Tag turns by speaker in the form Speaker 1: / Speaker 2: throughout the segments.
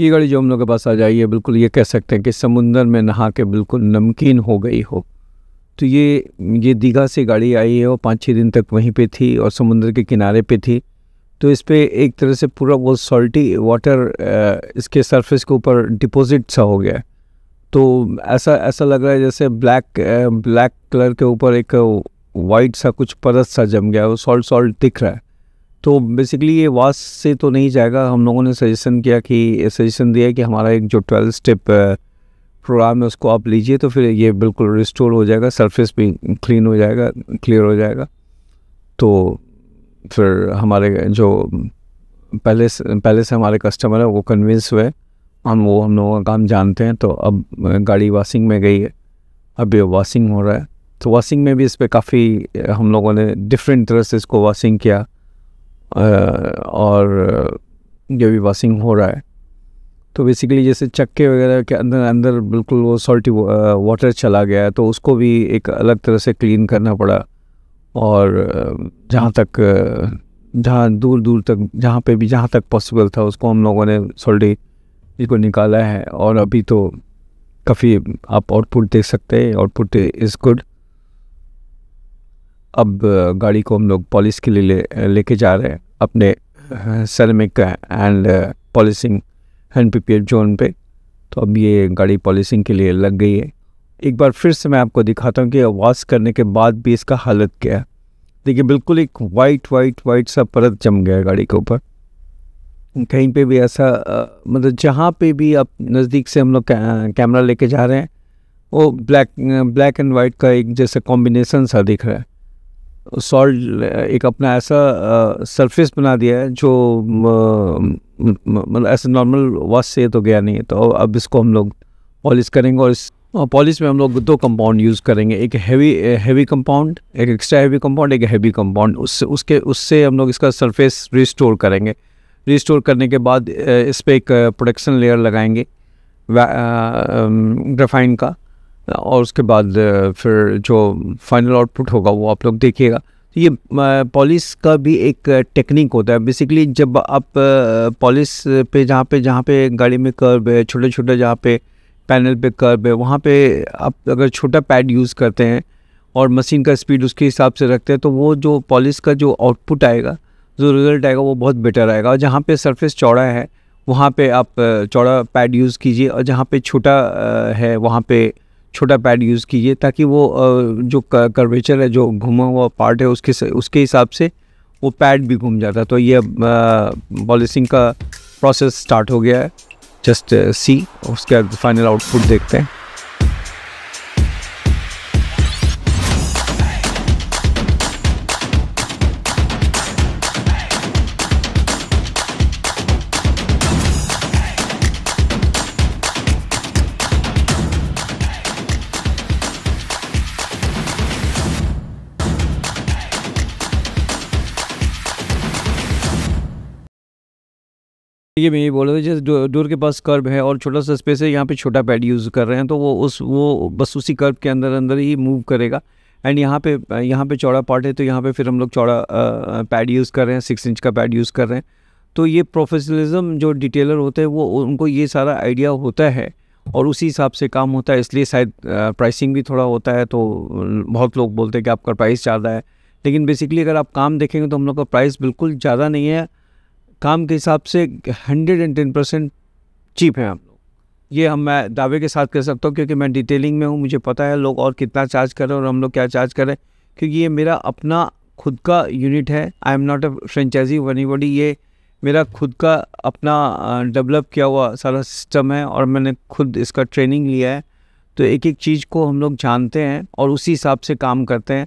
Speaker 1: ये गाड़ी जो हम लोग के पास आ जाइए बिल्कुल ये कह सकते हैं कि समुंदर में नहा के बिल्कुल नमकीन हो गई हो तो ये ये दीघा से गाड़ी आई है और पाँच छः दिन तक वहीं पे थी और समुंदर के किनारे पे थी तो इस पर एक तरह से पूरा वो सॉल्टी वाटर इसके सरफेस के ऊपर डिपॉजिट सा हो गया तो ऐसा ऐसा लग रहा है जैसे ब्लैक ब्लैक कलर के ऊपर एक वाइट सा कुछ परत सा जम गया वो सॉल्ट सॉल्ट दिख रहा है तो बेसिकली ये वास से तो नहीं जाएगा हम लोगों ने सजेशन किया कि सजेशन दिया कि हमारा एक जो ट्वेल्व स्टेप प्रोग्राम है उसको आप लीजिए तो फिर ये बिल्कुल रिस्टोर हो जाएगा सरफेस भी क्लीन हो जाएगा क्लियर हो जाएगा तो फिर हमारे जो पहले से पहले से हमारे कस्टमर है वो कन्विंस हुए हम वो हम लोगों का काम जानते हैं तो अब गाड़ी वॉशिंग में गई है अब ये वॉशिंग हो रहा है तो वॉशिंग में भी इस पर काफ़ी हम लोगों ने डिफरेंट तरह से इसको वॉशिंग किया और जो भी वॉशिंग हो रहा है तो बेसिकली जैसे चक्के वगैरह के अंदर अंदर बिल्कुल वो सॉल्टी वाटर चला गया है तो उसको भी एक अलग तरह से क्लीन करना पड़ा और जहाँ तक जहाँ दूर दूर तक जहाँ पे भी जहाँ तक पॉसिबल था उसको हम लोगों ने सॉल्टी इसको निकाला है और अभी तो काफ़ी आप आउटपुट देख सकते हैं आउटपुट इज़ गुड अब गाड़ी को हम लोग पॉलिश के लिए ले लेके जा रहे हैं अपने सरमिक एंड पॉलिसिंग हैंड पी जोन पे तो अब ये गाड़ी पॉलिसिंग के लिए लग गई है एक बार फिर से मैं आपको दिखाता हूँ कि वॉश करने के बाद भी इसका हालत क्या है देखिए बिल्कुल एक वाइट वाइट वाइट सा परत जम गया है गाड़ी के ऊपर कहीं पे भी ऐसा मतलब जहाँ पे भी आप नज़दीक से हम लोग कैमरा लेके जा रहे हैं वो ब्लैक ब्लैक एंड वाइट का एक जैसा कॉम्बिनेसन सा दिख रहा है सॉल्ट एक अपना ऐसा सरफेस बना दिया है जो मतलब ऐसा नॉर्मल वॉश से तो गया नहीं है तो अब इसको हम लोग पॉलिश करेंगे और इस पॉलिश में हम लोग दो कंपाउंड यूज़ करेंगे एक हैवी हैवी कंपाउंड एक एक्स्ट्रा हैवी कंपाउंड एक हैवी कंपाउंड उससे उसके उससे हम लोग इसका सरफेस रिस्टोर करेंगे रिस्टोर करने के बाद इस पर एक प्रोडक्शन लेयर लगाएंगे ग्रफाइन का और उसके बाद फिर जो फाइनल आउटपुट होगा वो आप लोग देखिएगा तो ये पॉलिस का भी एक टेक्निक होता है बेसिकली जब आप पॉलिस पे जहाँ पे जहाँ पे गाड़ी में कर्व है छोटे छोटे जहाँ पे पैनल पे कर्व है वहाँ पे आप अगर छोटा पैड यूज़ करते हैं और मशीन का स्पीड उसके हिसाब से रखते हैं तो वो जो पॉलिस का जो आउटपुट आएगा जो रिज़ल्ट आएगा वो बहुत बेटर आएगा और जहाँ पर सरफेस चौड़ा है वहाँ पर आप चौड़ा पैड यूज़ कीजिए और जहाँ पर छोटा है वहाँ पर छोटा पैड यूज़ कीजिए ताकि वो जो कर्वेचर है जो घुमा हुआ पार्ट है उसके उसके हिसाब से वो पैड भी घूम जाता है तो ये पॉलिसिंग का प्रोसेस स्टार्ट हो गया है जस्ट सी उसके फाइनल आउटपुट देखते हैं ये मैं ये बोल रहा था जैसे डोर के पास कर्व है और छोटा सा स्पेस है यहाँ पे छोटा पैड यूज़ कर रहे हैं तो वो उस वो बस उसी कर्व के अंदर अंदर ही मूव करेगा एंड यहाँ पे यहाँ पे चौड़ा पार्ट है तो यहाँ पे फिर हम लोग चौड़ा पैड यूज़ कर रहे हैं सिक्स इंच का पैड यूज़ कर रहे हैं तो ये प्रोफेशनलिज्म जो डिटेलर होते हैं वो उनको ये सारा आइडिया होता है और उसी हिसाब से काम होता है इसलिए शायद प्राइसिंग भी थोड़ा होता है तो बहुत लोग बोलते हैं कि आपका प्राइस ज़्यादा है लेकिन बेसिकली अगर आप काम देखेंगे तो हम लोग का प्राइस बिल्कुल ज़्यादा नहीं है काम के हिसाब से hundred and ten percent cheap हैं हम लोग ये हम मैं दावे के साथ कर सकता हूँ क्योंकि मैं डिटेलिंग में हूँ मुझे पता है लोग और कितना चार्ज कर रहे हैं और हम लोग क्या चार्ज कर रहे हैं क्योंकि ये मेरा अपना खुद का यूनिट है I am not a franchisee वनी बॉडी ये मेरा खुद का अपना डेवलप किया हुआ सारा सिस्टम है और मैंने खुद इसका ट्रेनिंग लिया है तो एक एक चीज़ को हम लोग जानते हैं और उसी हिसाब से काम करते हैं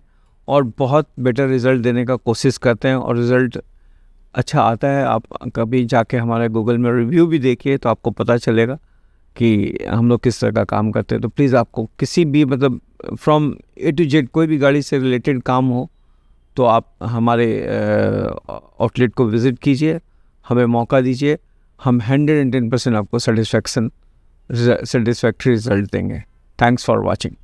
Speaker 1: और बहुत बेटर रिज़ल्ट देने का कोशिश करते हैं और रिज़ल्ट अच्छा आता है आप कभी जाके हमारे गूगल में रिव्यू भी देखिए तो आपको पता चलेगा कि हम लोग किस तरह का काम करते हैं तो प्लीज़ आपको किसी भी मतलब फ्रॉम ए टू जेड कोई भी गाड़ी से रिलेटेड काम हो तो आप हमारे आउटलेट को विज़िट कीजिए हमें मौका दीजिए हम हंड्रेड एंड टेन परसेंट आपको सेटिस्फेक्शन सेटिस्फैक्ट्री रिजल्ट देंगे थैंक्स फॉर वॉचिंग